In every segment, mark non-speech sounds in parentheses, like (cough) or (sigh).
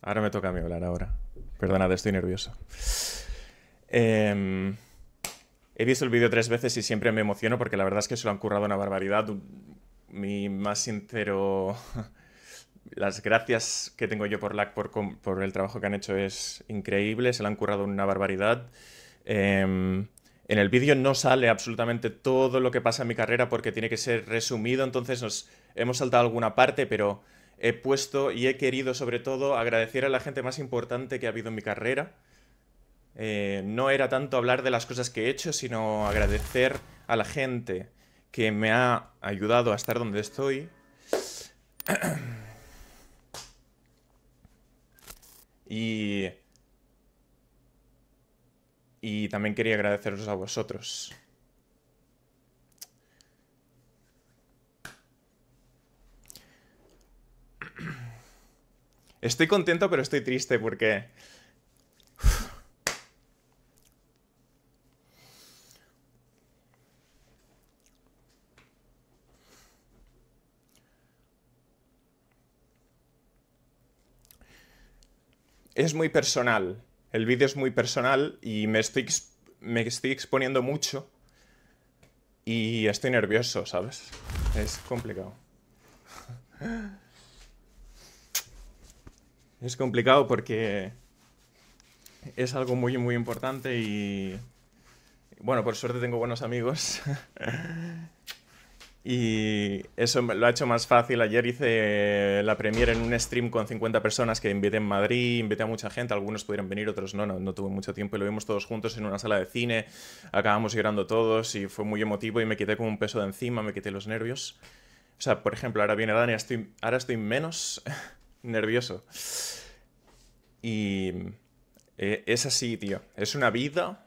Ahora me toca a mí hablar ahora. Perdonad, estoy nervioso. Em, he visto el vídeo tres veces y siempre me emociono porque la verdad es que se lo han currado una barbaridad. Mi más sincero las gracias que tengo yo por LAC por, el trabajo que han hecho es increíble, se le han currado una barbaridad. Em, en el vídeo no sale absolutamente todo lo que pasa en mi carrera porque tiene que ser resumido, entonces nos hemos saltado alguna parte, pero he puesto y he querido sobre todo agradecer a la gente más importante que ha habido en mi carrera. Eh, no era tanto hablar de las cosas que he hecho, sino agradecer a la gente que me ha ayudado a estar donde estoy. (clears throat) Y... Y también quería agradeceros a vosotros. Estoy contento, pero estoy triste porque es muy personal. El vídeo es muy personal y me estoy, me estoy exponiendo mucho. Y estoy nervioso, ¿sabes? Es complicado. (laughs) Es complicado porque es algo muy, muy importante y... Bueno, por suerte tengo buenos amigos (laughs) Y eso lo ha hecho más fácil. Ayer hice la premiere en un stream con 50 personas que invité en Madrid, invité a mucha gente, algunos pudieron venir, otros no, no, tuve mucho tiempo y lo vimos todos juntos en una sala de cine, acabamos llorando todos y fue muy emotivo y me quité como un peso de encima, me quité los nervios. O sea, por ejemplo, ahora viene Dani, ahora estoy menos (laughs) nervioso. Y eh, es así, tío, es una vida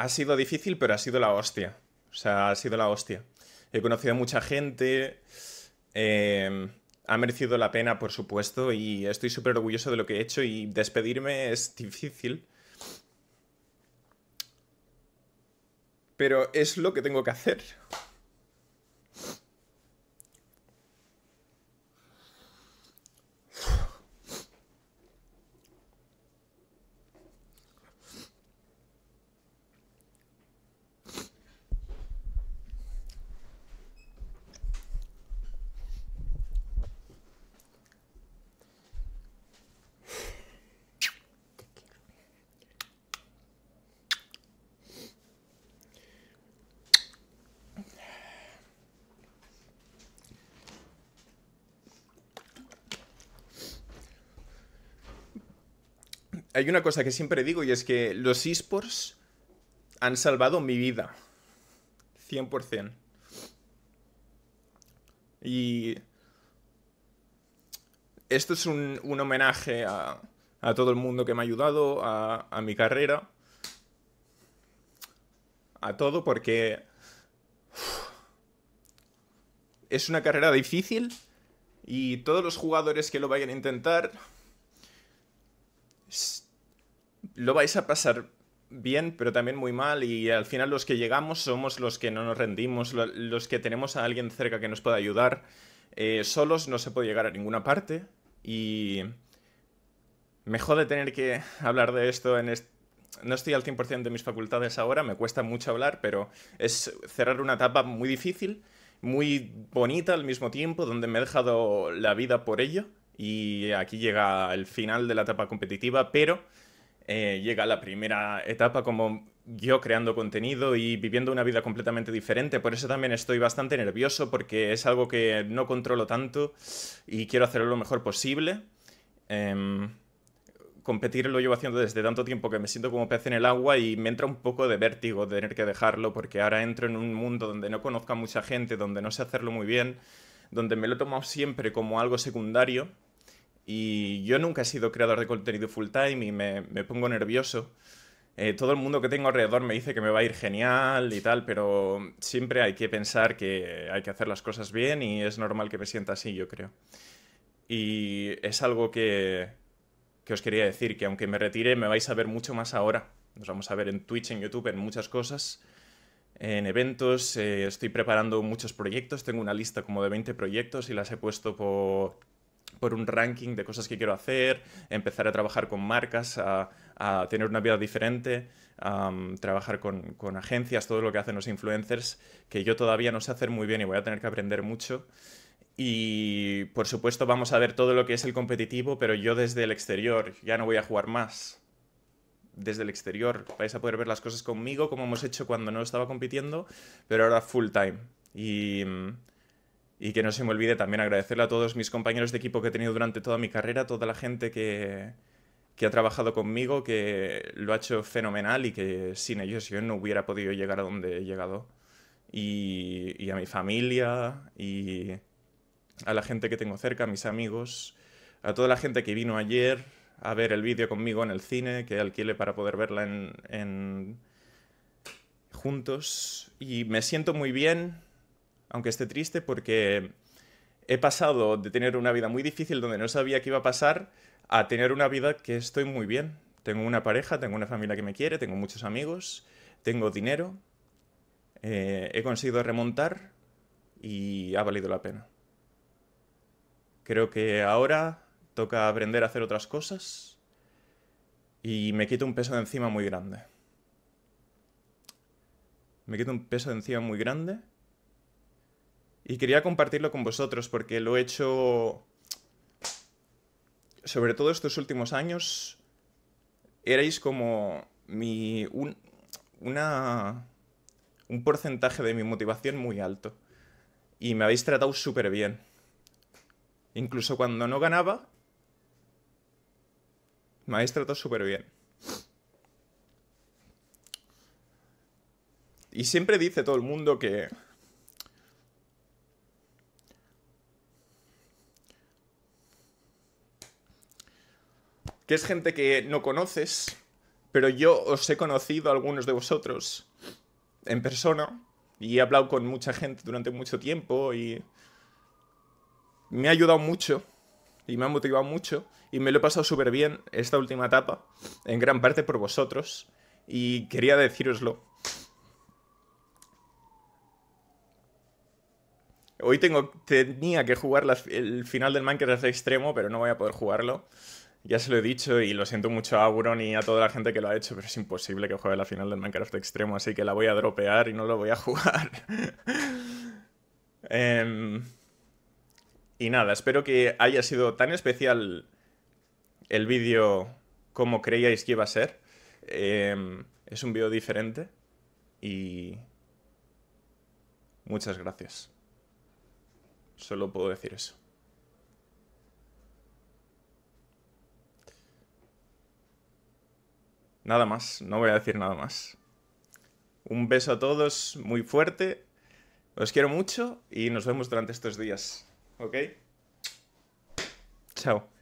ha sido difícil, pero ha sido la hostia. O sea, ha sido la hostia. He conocido a mucha gente. Em, ha merecido la pena, por supuesto, y estoy súper orgulloso de lo que he hecho y despedirme es difícil. Pero es lo que tengo que hacer. hay una cosa que siempre digo y es que los esports han salvado mi vida. 100%. Y esto es un, homenaje a, todo el mundo que me ha ayudado, a, mi carrera, a todo, porque es una carrera difícil y todos los jugadores que lo vayan a intentar lo vais a pasar bien, pero también muy mal. Y al final los que llegamos somos los que no nos rendimos, los que tenemos a alguien cerca que nos pueda ayudar. Eh, solos no se puede llegar a ninguna parte. Y me jode tener que hablar de esto en este... No estoy al 100% de mis facultades ahora, me cuesta mucho hablar, pero es cerrar una etapa muy difícil, muy bonita al mismo tiempo, donde me he dejado la vida por ello. Y aquí llega el final de la etapa competitiva, pero eh, llega la primera etapa como yo creando contenido y viviendo una vida completamente diferente. Por eso también estoy bastante nervioso porque es algo que no controlo tanto y quiero hacerlo lo mejor posible. Em, competir lo llevo haciendo desde tanto tiempo que me siento como pez en el agua y me entra un poco de vértigo tener que dejarlo porque ahora entro en un mundo donde no conozca mucha gente, donde no sé hacerlo muy bien, donde me lo he tomado siempre como algo secundario y yo nunca he sido creador de contenido full time y me, pongo nervioso. Eh, todo el mundo que tengo alrededor me dice que me va a ir genial y tal, pero siempre hay que pensar que hay que hacer las cosas bien y es normal que me sienta así, yo creo. Y es algo que, os quería decir, que aunque me retire me vais a ver mucho más ahora. Nos vamos a ver en Twitch, en YouTube, en muchas cosas, en eventos. Eh, estoy preparando muchos proyectos, tengo una lista como de 20 proyectos y las he puesto por por un ranking de cosas que quiero hacer, empezar a trabajar con marcas, a, tener una vida diferente, a trabajar con, con, agencias, todo lo que hacen los influencers, que yo todavía no sé hacer muy bien y voy a tener que aprender mucho. Y por supuesto vamos a ver todo lo que es el competitivo, pero yo desde el exterior ya no voy a jugar más. Desde el exterior vais a poder ver las cosas conmigo, como hemos hecho cuando no estaba compitiendo, pero ahora full time. Y y que no se me olvide también agradecerle a todos mis compañeros de equipo que he tenido durante toda mi carrera, toda la gente que, ha trabajado conmigo, que lo ha hecho fenomenal y que sin ellos yo no hubiera podido llegar a donde he llegado. Y, a mi familia y a la gente que tengo cerca, a mis amigos, a toda la gente que vino ayer a ver el vídeo conmigo en el cine, que alquile para poder verla en juntos. Y me siento muy bien, aunque esté triste, porque he pasado de tener una vida muy difícil donde no sabía qué iba a pasar a tener una vida que estoy muy bien. Tengo una pareja, tengo una familia que me quiere, tengo muchos amigos, tengo dinero, eh, he conseguido remontar y ha valido la pena. Creo que ahora toca aprender a hacer otras cosas y me quito un peso de encima muy grande. Me quito un peso de encima muy grande y quería compartirlo con vosotros porque lo he hecho, sobre todo estos últimos años, erais como mi, un, una, un porcentaje de mi motivación muy alto. Y me habéis tratado súper bien. Incluso cuando no ganaba, me habéis tratado súper bien. Y siempre dice todo el mundo que que es gente que no conoces, pero yo os he conocido a algunos de vosotros en persona y he hablado con mucha gente durante mucho tiempo y me ha ayudado mucho y me ha motivado mucho y me lo he pasado súper bien esta última etapa, en gran parte por vosotros y quería decíroslo. Hoy tengo, tenía que jugar el final del Minecraft extremo, pero no voy a poder jugarlo. Ya se lo he dicho y lo siento mucho a Auron y a toda la gente que lo ha hecho, pero es imposible que juegue la final del Minecraft Extremo, así que la voy a dropear y no lo voy a (laughs) jugar. Em, y nada, espero que haya sido tan especial el vídeo como creíais que iba a ser. Em, es un vídeo diferente y... Muchas gracias. Solo puedo decir eso. Nada más, no voy a decir nada más. Un beso a todos muy fuerte. Os quiero mucho y nos vemos durante estos días. ¿Ok? Chao.